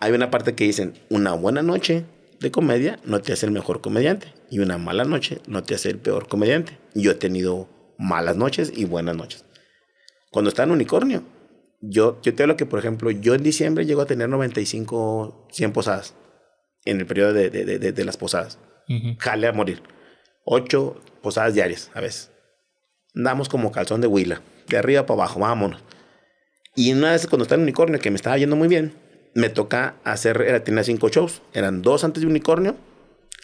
hay una parte que dicen, una buena noche de comedia no te hace el mejor comediante y una mala noche no te hace el peor comediante. Yo he tenido malas noches y buenas noches. Cuando está en unicornio, yo, yo te hablo que, por ejemplo, yo en diciembre llego a tener 95, 100 posadas en el periodo de, las posadas. Jale a morir. Ocho posadas diarias a veces. Andamos como calzón de huila, de arriba para abajo, vámonos. Y una vez cuando está en unicornio, que me estaba yendo muy bien, me toca hacer, era, tenía cinco shows, eran dos antes de Unicornio.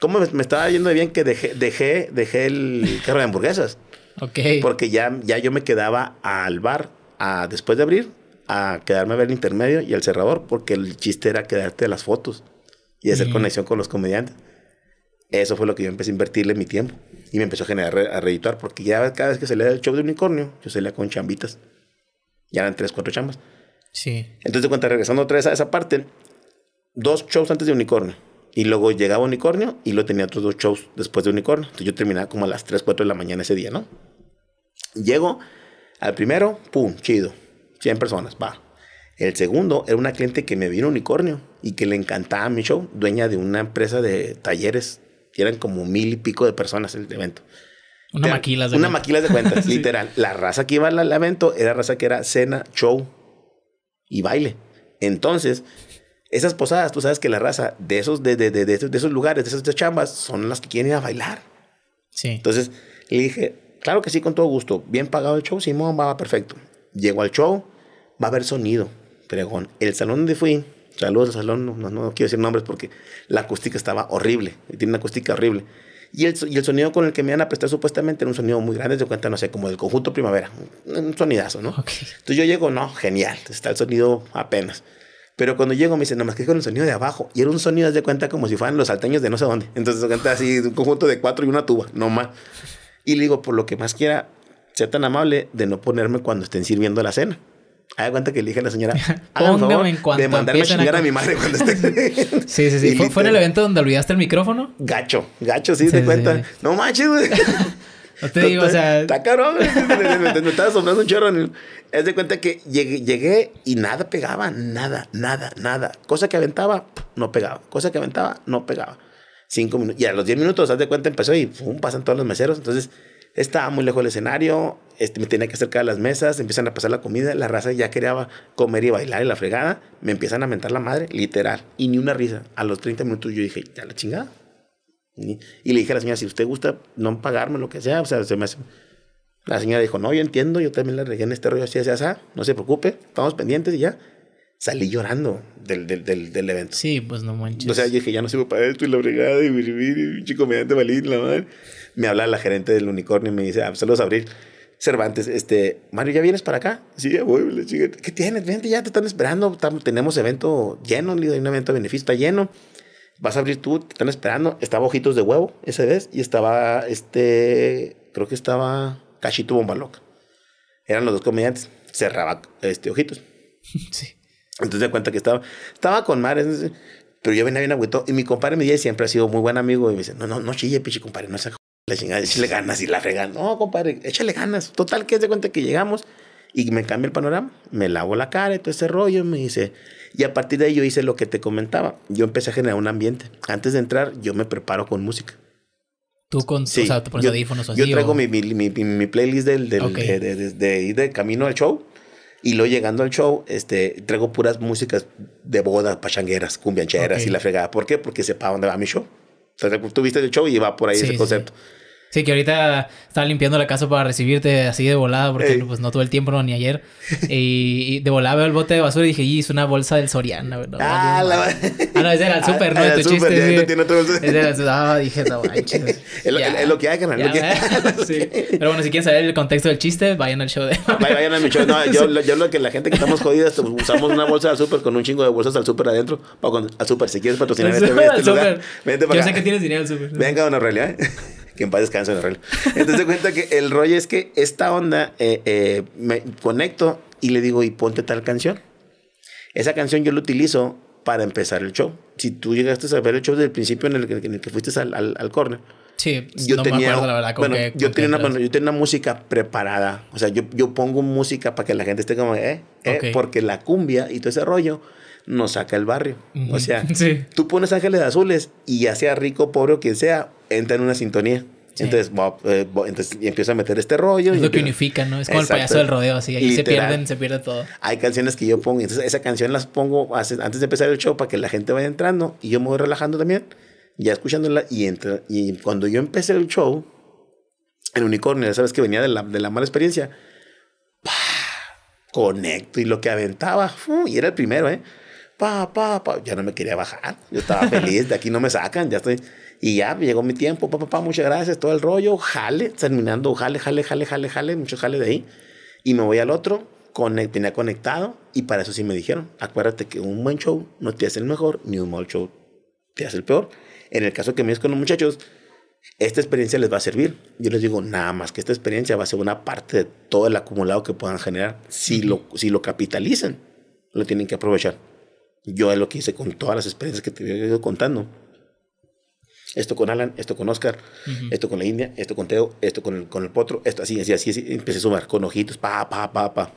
cómo me, estaba yendo bien que dejé, dejé, dejé el carro de hamburguesas. ok. Porque ya, ya yo me quedaba al bar, a, después de abrir, a quedarme a ver el intermedio y el cerrador, porque el chiste era quedarte las fotos y hacer conexión con los comediantes. Eso fue lo que yo empecé a invertirle mi tiempo. Y me empezó a generar, a reeditar, porque ya cada vez que se el show de unicornio, yo salía con chambitas. Ya eran tres, cuatro chambas. Sí. Entonces, cuenta, regresando otra vez a esa parte, dos shows antes de Unicornio. Y luego llegaba Unicornio y lo tenía otros dos shows después de Unicornio. Entonces yo terminaba como a las 3, 4 de la mañana ese día, ¿no? Llego al primero, pum, chido. 100 personas, va. El segundo era una cliente que me vino Unicornio y que le encantaba mi show, dueña de una empresa de talleres. eran como mil y pico de personas el evento. Una maquila de Una maquila de cuentas, literal. La raza que iba al, evento era raza que era cena, show, y baile. Entonces, esas posadas, tú sabes que la raza de esos, de, de, esos, lugares, de esas, chambas, son las que quieren ir a bailar. Sí. Entonces, le dije, claro que sí, con todo gusto. Bien pagado el show, Simón, va perfecto. Llego al show, va a haber sonido. Pregón. El salón donde fui, saludos al salón, no, no, quiero decir nombres porque la acústica estaba horrible. Tiene una acústica horrible. Y el, sonido con el que me iban a prestar supuestamente era un sonido muy grande, de cuenta, no sé, como del conjunto primavera. Un sonidazo, ¿no? Entonces yo llego, no, genial, está el sonido apenas. Pero cuando llego me dicen, nomás que con el sonido de abajo. Y era un sonido, de cuenta, como si fueran los salteños de no sé dónde. Entonces, se cuenta así, un conjunto de cuatro y una tuba, nomás. Y le digo, por lo que más quiera, sea tan amable de no ponerme cuando estén sirviendo la cena. Haga cuenta que le dije a la señora, póngame en cuanto de mandarme a chingar a... mi madre cuando esté. sí, sí, sí. ¿Fue, en el evento donde olvidaste el micrófono? Gacho, gacho, sí, sí te cuenta. No manches, güey. No te digo, o sea. Está caro, me, me, estaba asombrando un chorro. Es de cuenta que llegué, y nada pegaba, nada, nada, nada. Cosa que aventaba, no pegaba. Cosa que aventaba, no pegaba. Cinco minutos. Y a los diez minutos, haz de cuenta, empezó y pum, pasan todos los meseros. Entonces estaba muy lejos del escenario, este, me tenía que acercar a las mesas, empiezan a pasar la comida, la raza ya quería comer y bailar y la fregada, me empiezan a mentar la madre, literal, y ni una risa. A los 30 minutos yo dije, ya la chingada. Y, le dije a la señora, si usted gusta no pagarme lo que sea, o sea, se me hace... La señora dijo, no, yo entiendo, yo también la regué en este rollo así, así, así, no se preocupe, estamos pendientes y ya. Salí llorando del, del, del, del evento. Sí, pues no manches. O sea, yo dije, ya no sirvo para esto y la fregada y mi, chico me da la madre me habla la gerente del unicornio y me dice, ah, pues, saludos Abril. Cervantes, este, Mario, ¿ya vienes para acá? Sí, ya voy, ¿qué tienes? Vente, ya te están esperando, tenemos evento lleno, hay un evento beneficio, está lleno. Vas a abrir tú, te están esperando. Estaba Ojitos de Huevo, esa vez, y estaba, este, creo que estaba Cachito Bomba Loca. Eran los dos comediantes, cerraba, este, Ojitos. Sí. Entonces di cuenta que estaba, estaba con mares pero yo venía bien agüito, y mi compadre me día siempre ha sido muy buen amigo, y me dice, no, no, no chille, pichi compadre, no le chingada, échale ganas y la fregan. No, compadre, échale ganas. Total, que es de cuenta que llegamos y me cambia el panorama. Me lavo la cara y todo ese rollo. Me dice, y a partir de ahí yo hice lo que te comentaba. Yo empecé a generar un ambiente. Antes de entrar, yo me preparo con música. Tú con, o sea, te pones yo, audífonos Yo traigo mi, mi, mi, playlist del, del de, de, de, camino al show. Y luego llegando al show, este, traigo puras músicas de bodas, pachangueras, cumbiancheras y la fregada. ¿Por qué? Porque sepa dónde va mi show. Entonces tú viste el show y va por ahí ese concepto. Sí, que ahorita estaba limpiando la casa para recibirte así de volada, porque pues no tuve el tiempo ni ayer. y, de volada veo el bote de basura y dije, y es una bolsa del Soriana, Ah, la... ah, no, es el ah, super, ¿no? Tu chiste. No tiene otra bolsa. Ah, dije, no manches. es, lo, es lo que hay, canal. sí. Pero bueno, si quieren saber el contexto del chiste, vayan al show de. Ah, vayan a mi show. No, yo, lo, yo lo que la gente que estamos jodidas pues, usamos una bolsa del super con un chingo de bolsas al super adentro. Para cuando, al súper, si quieres patrocinar, este, este lugar. Vente para yo sé que tienes dinero al súper. Venga, una realidad. ¿eh? que en paz en el reloj. Entonces, cuenta que el rollo es que esta onda eh, eh, me conecto y le digo, y ponte tal canción. Esa canción yo la utilizo para empezar el show. Si tú llegaste a ver el show desde el principio en el que, en el que fuiste al, al, corner, Sí, yo tenía, yo, tenía una, yo tenía música preparada. O sea, yo, yo pongo música para que la gente esté como, eh, eh" porque la cumbia y todo ese rollo nos saca el barrio. O sea, tú pones Ángeles Azules y ya sea rico, pobre o quien sea, entra en una sintonía. Entonces, eh, empieza a meter este rollo. Es lo que unifica, ¿no? Es como el payaso del rodeo, así. Ahí se pierden, se pierde todo. Hay canciones que yo pongo. Entonces, esa canción las pongo antes de empezar el show para que la gente vaya entrando. Y yo me voy relajando también, ya escuchándola. Y, cuando yo empecé el show, el unicornio, sabes que venía de la, mala experiencia, conecto y lo que aventaba. y era el primero, ¿eh? pa, pa, pa. Ya no me quería bajar. Yo estaba feliz, de aquí no me sacan, ya estoy. Y ya llegó mi tiempo, pa, pa, pa, muchas gracias, todo el rollo, jale, terminando, jale, jale, jale, jale, jale, mucho jale de ahí. Y me voy al otro, tenía conectado, y para eso sí me dijeron, acuérdate que un buen show no te hace el mejor, ni un mal show te hace el peor. En el caso que me es con los muchachos, esta experiencia les va a servir. Yo les digo, nada más que esta experiencia va a ser una parte de todo el acumulado que puedan generar si lo, si lo capitalizan. Lo tienen que aprovechar. Yo es lo que hice con todas las experiencias que te he ido contando. Esto con Alan, esto con Oscar, esto con la India, esto con Teo, esto con el, con el Potro, esto así, así, así, así. Empecé a sumar con ojitos, pa, pa, pa, pa.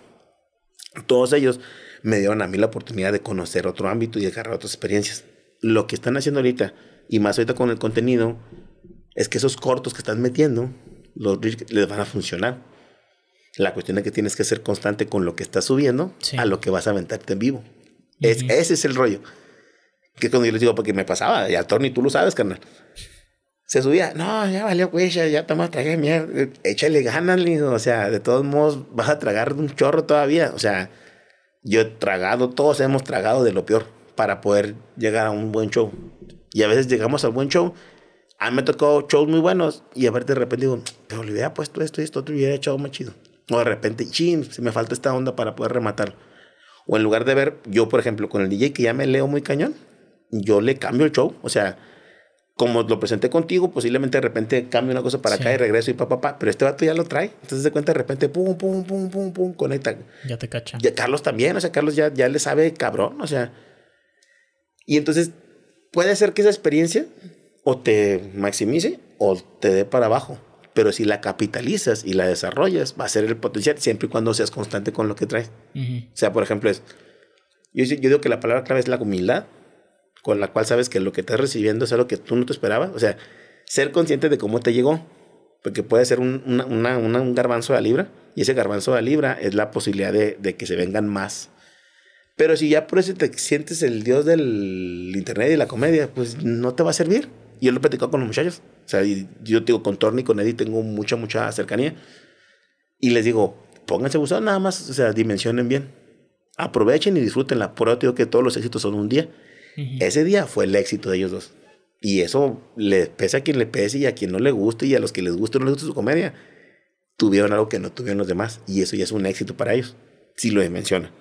Todos ellos me dieron a mí la oportunidad de conocer otro ámbito y de agarrar otras experiencias. Lo que están haciendo ahorita, y más ahorita con el contenido, es que esos cortos que están metiendo, los les van a funcionar. La cuestión es que tienes que ser constante con lo que estás subiendo a lo que vas a aventarte en vivo. Es, Ese es el rollo. Que cuando yo les digo, porque me pasaba, ya Tony, tú lo sabes, carnal. Se subía, no, ya valió, güey, pues, ya, ya toma, tragué mierda, échale ganas, lindo. O sea, de todos modos, vas a tragar un chorro todavía. O sea, yo he tragado, todos hemos tragado de lo peor para poder llegar a un buen show. Y a veces llegamos al buen show a mí me tocó shows muy buenos y a ver de repente digo, pero le hubiera puesto esto y esto, y hubiera echado más chido. O de repente, ching, se me falta esta onda para poder rematarlo. O en lugar de ver, yo, por ejemplo, con el DJ que ya me leo muy cañón, yo le cambio el show. O sea, como lo presenté contigo, posiblemente de repente cambio una cosa para acá y regreso y papá, pa, Pero este vato ya lo trae. Entonces de cuenta de repente, pum, pum, pum, pum, pum, conecta. Ya te cacha. Ya, Carlos también, o sea, Carlos ya, ya le sabe cabrón, o sea. Y entonces puede ser que esa experiencia o te maximice o te dé para abajo pero si la capitalizas y la desarrollas, va a ser el potencial siempre y cuando seas constante con lo que traes. O sea, por ejemplo, es, yo, yo digo que la palabra clave es la humildad, con la cual sabes que lo que estás recibiendo es algo que tú no te esperabas. O sea, ser consciente de cómo te llegó, porque puede ser un, garbanzo de libra, y ese garbanzo de libra es la posibilidad de, que se vengan más. Pero si ya por eso te sientes el dios del internet y la comedia, pues no te va a servir. yo lo he platicado con los muchachos. O sea, yo digo, con Torni, con Eddie tengo mucha, mucha cercanía. Y les digo, pónganse a buscar nada más, o sea, dimensionen bien. Aprovechen y disfruten la prueba. digo que todos los éxitos son un día. Ese día fue el éxito de ellos dos. Y eso le pese a quien le pese y a quien no le guste y a los que les guste o no les guste su comedia, tuvieron algo que no tuvieron los demás. Y eso ya es un éxito para ellos, si lo dimensionan.